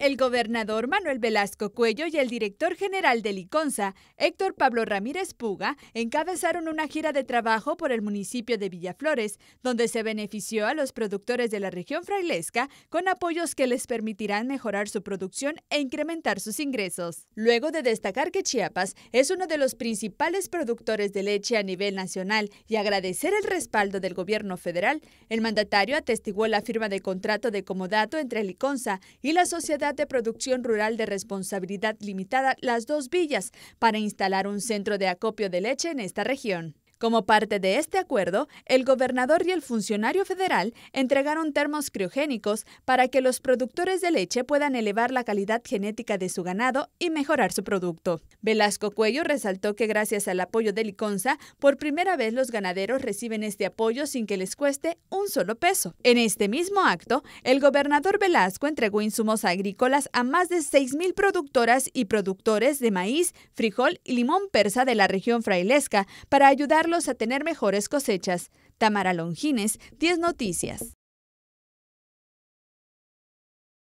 El gobernador Manuel Velasco Cuello y el director general de Liconza, Héctor Pablo Ramírez Puga, encabezaron una gira de trabajo por el municipio de Villaflores, donde se benefició a los productores de la región frailesca con apoyos que les permitirán mejorar su producción e incrementar sus ingresos. Luego de destacar que Chiapas es uno de los principales productores de leche a nivel nacional y agradecer el respaldo del gobierno federal, el mandatario atestiguó la firma de contrato de comodato entre Liconza y la sociedad de Producción Rural de Responsabilidad Limitada Las Dos Villas para instalar un centro de acopio de leche en esta región. Como parte de este acuerdo, el gobernador y el funcionario federal entregaron termos criogénicos para que los productores de leche puedan elevar la calidad genética de su ganado y mejorar su producto. Velasco Cuello resaltó que gracias al apoyo de Liconza, por primera vez los ganaderos reciben este apoyo sin que les cueste un solo peso. En este mismo acto, el gobernador Velasco entregó insumos agrícolas a más de 6.000 productoras y productores de maíz, frijol y limón persa de la región frailesca para ayudar a tener mejores cosechas. Tamara Longines, 10 Noticias.